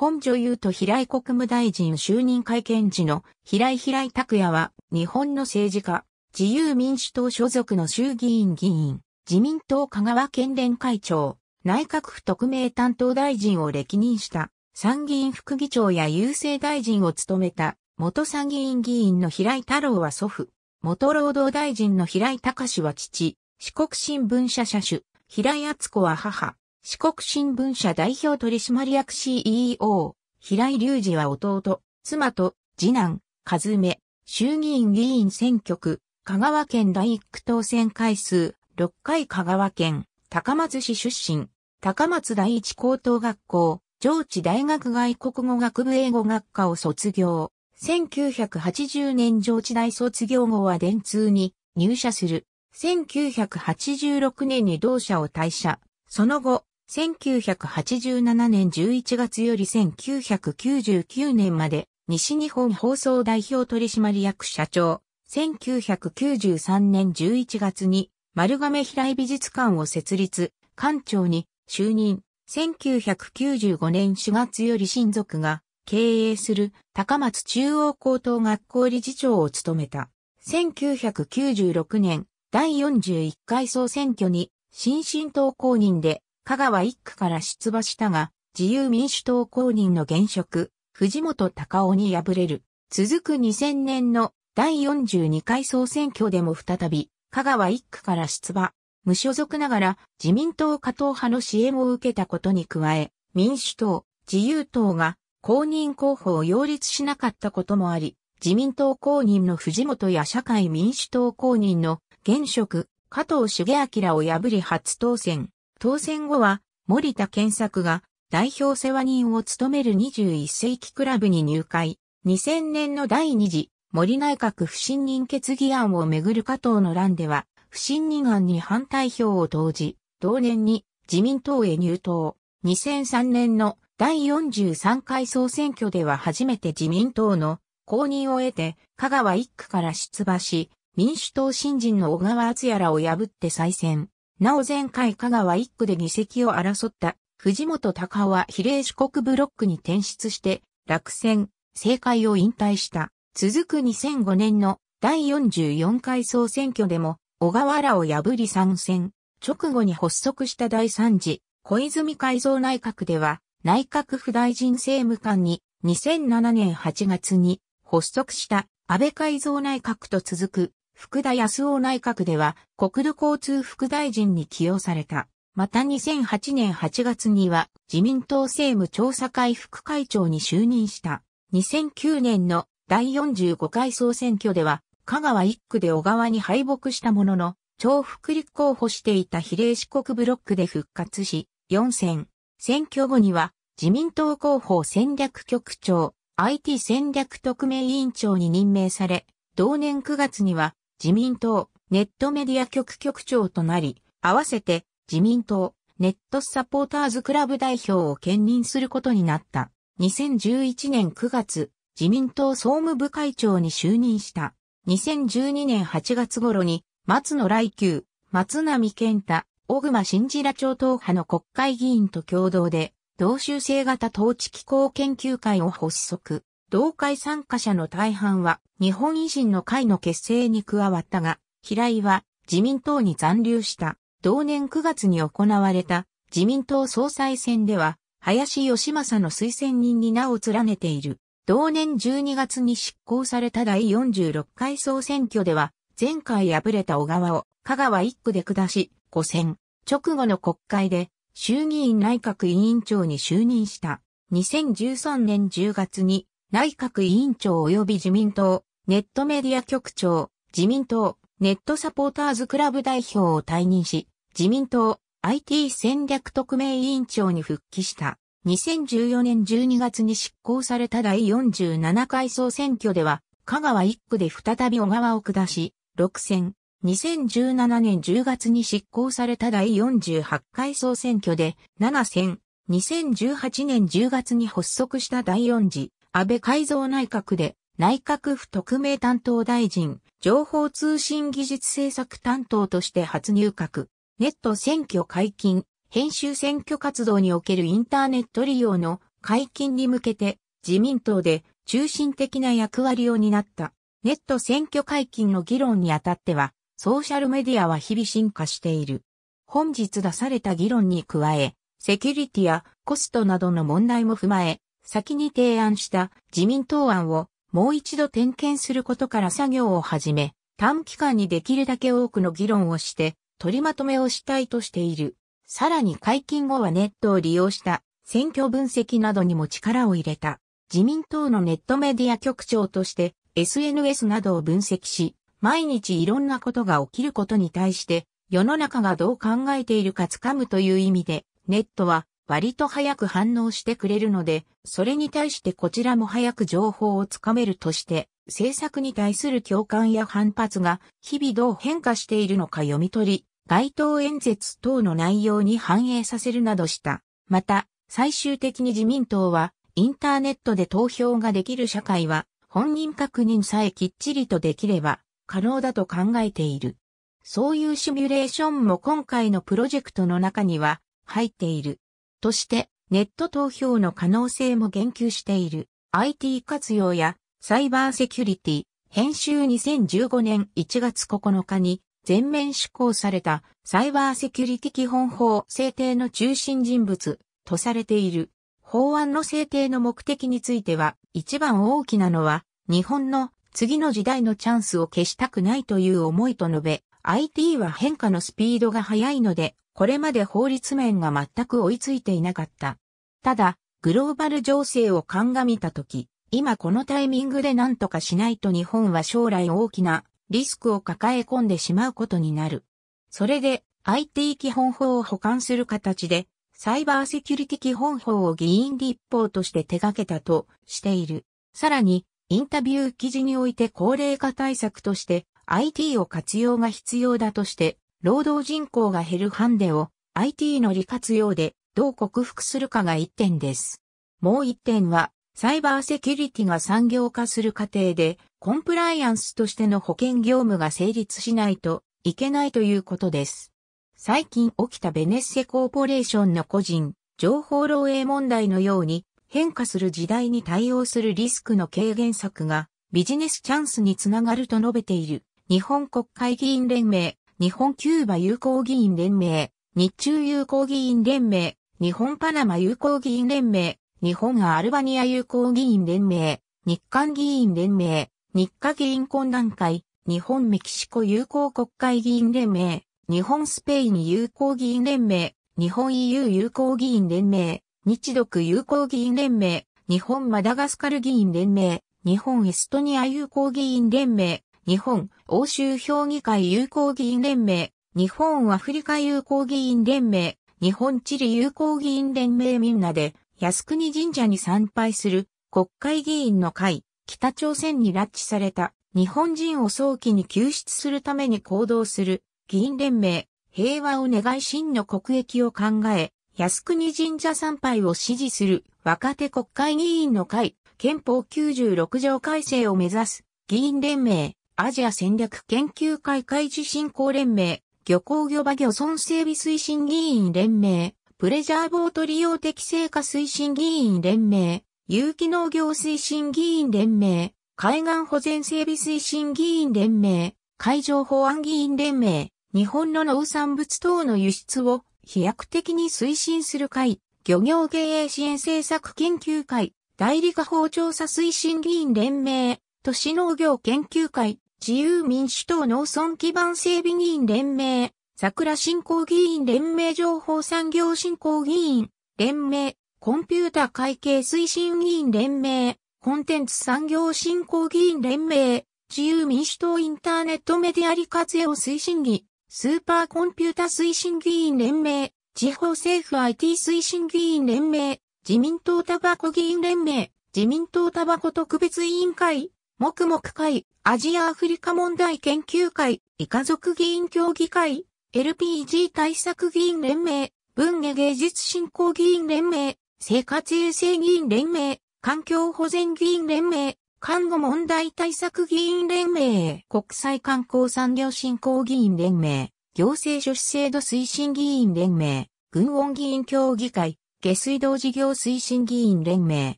本女優と平井国務大臣就任会見時の平井平井拓也は日本の政治家、自由民主党所属の衆議院議員、自民党香川県連会長、内閣府特命担当大臣を歴任した参議院副議長や郵政大臣を務めた元参議院議員の平井太郎は祖父、元労働大臣の平井隆は父、四国新聞社社主、平井敦子は母、四国新聞社代表取締役 CEO、平井隆二は弟、妻と次男、和目、衆議院議員選挙区、香川県第1区当選回数、6回香川県、高松市出身、高松第一高等学校、上智大学外国語学部英語学科を卒業。1980年上智大卒業後は電通に入社する。1986年に同社を退社。その後、1987年11月より1999年まで、西日本放送代表取締役社長、1993年11月に丸亀平井美術館を設立、館長に就任、1995年4月より親族が経営する高松中央高等学校理事長を務めた。1996年第41回総選挙に新進党公認で香川一区から出馬したが、自由民主党公認の現職、藤本隆夫に敗れる。続く2000年の第42回総選挙でも再び、香川一区から出馬。無所属ながら自民党加藤派の支援を受けたことに加え、民主党、自由党が公認候補を擁立しなかったこともあり、自民党公認の藤本や社会民主党公認の現職、加藤茂明を破り初当選。当選後は森田健作が代表世話人を務める21世紀クラブに入会。2000年の第2次森内閣不信任決議案をめぐる加藤の乱では不信任案に反対票を投じ、同年に自民党へ入党。2003年の第43回総選挙では初めて自民党の公認を得て、香川一区から出馬し、民主党新人の小川敦也らを破って再選。なお前回香川1区で議席を争った藤本隆夫は比例四国ブロックに転出して落選、政界を引退した。続く2005年の第44回総選挙でも小川原を破り参戦。直後に発足した第3次小泉改造内閣では内閣府大臣政務官に2007年8月に発足した安倍改造内閣と続く福田康夫内閣では国土交通副大臣に起用された。また2008年8月には自民党政務調査会副会長に就任した。2009年の第45回総選挙では香川1区で小川に敗北したものの、重複立候補していた比例四国ブロックで復活し、4選。選挙後には自民党候補戦略局長、IT 戦略特命委員長に任命され、同年9月には自民党ネットメディア局局長となり、合わせて自民党ネットサポーターズクラブ代表を兼任することになった。2011年9月、自民党総務部会長に就任した。2012年8月頃に、松野来宮松並健太、小熊新次ら超党派の国会議員と共同で、同州制型統治機構研究会を発足。同会参加者の大半は日本維新の会の結成に加わったが、平井は自民党に残留した。同年9月に行われた自民党総裁選では、林義正の推薦人に名を連ねている。同年12月に執行された第46回総選挙では、前回敗れた小川を香川一区で下し、5選。直後の国会で衆議院内閣委員長に就任した。2013年10月に内閣委員長及び自民党、ネットメディア局長、自民党、ネットサポーターズクラブ代表を退任し、自民党、IT 戦略特命委員長に復帰した。2014年12月に執行された第47回総選挙では、香川1区で再び小川を下し、6選。2017年10月に執行された第48回総選挙で7選。2018年10月に発足した第4次安倍改造内閣で内閣府特命担当大臣、情報通信技術政策担当として初入閣、ネット選挙解禁、編集選挙活動におけるインターネット利用の解禁に向けて自民党で中心的な役割を担った。ネット選挙解禁の議論にあたっては、ソーシャルメディアは日々進化している。本日出された議論に加え、セキュリティやコストなどの問題も踏まえ、先に提案した自民党案をもう一度点検することから作業を始め、短期間にできるだけ多くの議論をして取りまとめをしたいとしている。さらに解禁後はネットを利用した選挙分析などにも力を入れた。自民党のネットメディア局長として SNS などを分析し、毎日いろんなことが起きることに対して世の中がどう考えているかつかむという意味で、ネットは割と早く反応してくれるので、それに対してこちらも早く情報をつかめるとして、政策に対する共感や反発が日々どう変化しているのか読み取り、街頭演説等の内容に反映させるなどした。また、最終的に自民党は、インターネットで投票ができる社会は、本人確認さえきっちりとできれば、可能だと考えている。そういうシミュレーションも今回のプロジェクトの中には入っている。としてネット投票の可能性も言及している IT 活用やサイバーセキュリティ編集2015年1月9日に全面施行されたサイバーセキュリティ基本法制定の中心人物とされている法案の制定の目的については一番大きなのは日本の次の時代のチャンスを消したくないという思いと述べ IT は変化のスピードが速いのでこれまで法律面が全く追いついていなかった。ただ、グローバル情勢を鑑みたとき、今このタイミングで何とかしないと日本は将来大きなリスクを抱え込んでしまうことになる。それで IT 基本法を保管する形でサイバーセキュリティ基本法を議員立法として手掛けたとしている。さらにインタビュー記事において高齢化対策として IT を活用が必要だとして労働人口が減るハンデを IT の利活用でどう克服するかが一点です。もう一点は、サイバーセキュリティが産業化する過程で、コンプライアンスとしての保険業務が成立しないといけないということです。最近起きたベネッセコーポレーションの個人、情報漏洩問題のように変化する時代に対応するリスクの軽減策がビジネスチャンスにつながると述べている日本国会議員連盟日本キューバ友好議員連盟、日中友好議員連盟、日本パナマ友好議員連盟、日本アルバニア友好議員連盟、日韓議員連盟、日華議員懇談会、日本メキシコ友好国会議員連盟、日本スペイン友好議員連盟、日本 EU 友好議員連盟、日独友好議員連盟、日本マダガスカル議員連盟、日本エストニア友好議員連盟、日本欧州評議会友好議員連盟、日本アフリカ友好議員連盟、日本地理友好議員連盟みんなで、靖国神社に参拝する国会議員の会、北朝鮮に拉致された日本人を早期に救出するために行動する議員連盟、平和を願い真の国益を考え、靖国神社参拝を支持する若手国会議員の会、憲法96条改正を目指す議員連盟、アジア戦略研究会開事振興連盟、漁港漁場漁村整備推進議員連盟、プレジャーボート利用適正化推進議員連盟、有機農業推進議員連盟、海岸保全整備推進議員連盟、海上保安議員連盟、日本の農産物等の輸出を飛躍的に推進する会、漁業経営支援政策研究会、代理化法調査推進議員連盟、都市農業研究会、自由民主党農村基盤整備議員連盟、桜振興議員連盟情報産業振興議員、連盟、コンピュータ会計推進議員連盟、コンテンツ産業振興議員連盟、自由民主党インターネットメディア利活用推進議、スーパーコンピュータ推進議員連盟、地方政府 IT 推進議員連盟、自民党タバコ議員連盟、自民党タバコ特別委員会、黙々会、アジアアフリカ問題研究会、イ家族議員協議会、LPG 対策議員連盟、文芸芸術振興議員連盟、生活衛生議員連盟、環境保全議員連盟、看護問題対策議員連盟、国際観光産業振興議員連盟、行政書士制度推進議員連盟、軍音議員協議会、下水道事業推進議員連盟、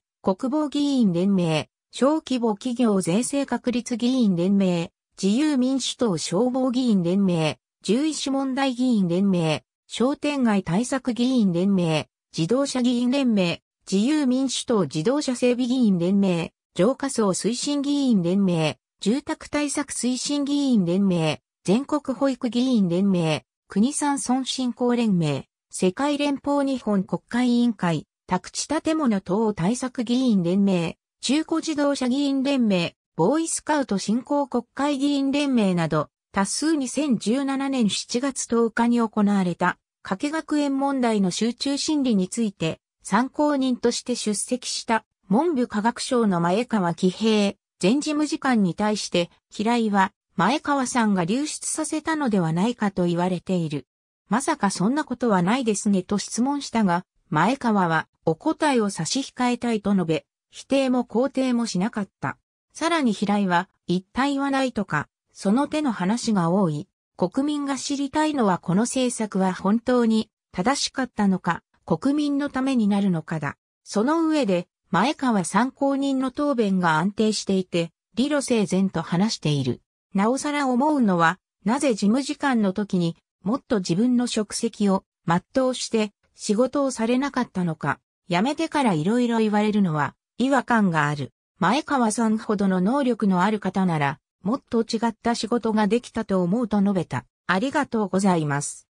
国防議員連盟、小規模企業税制確立議員連盟、自由民主党消防議員連盟、獣医師問題議員連盟、商店街対策議員連盟、自動車議員連盟、自由民主党自動車整備議員連盟、浄化層推進議員連盟、住宅対策推進議員連盟、全国保育議員連盟、国産村振興連盟、世界連邦日本国会委員会、宅地建物等対策議員連盟、中古自動車議員連盟、ボーイスカウト振興国会議員連盟など、多数2017年7月10日に行われた、加計学園問題の集中審理について、参考人として出席した文部科学省の前川喜平前事務次官に対して平井は前川さんが流出させたのではないかと言われている。まさかそんなことはないですねと質問したが前川はお答えを差し控えたいと述べ否定も肯定もしなかった。さらに平井は、一体はないとか、その手の話が多い。国民が知りたいのはこの政策は本当に正しかったのか、国民のためになるのかだ。その上で、前川参考人の答弁が安定していて、理路整然と話している。なおさら思うのは、なぜ事務次官の時にもっと自分の職責を全うして仕事をされなかったのか、辞めてから色々言われるのは違和感がある。前川さんほどの能力のある方なら、もっと違った仕事ができたと思うと述べた。ありがとうございます。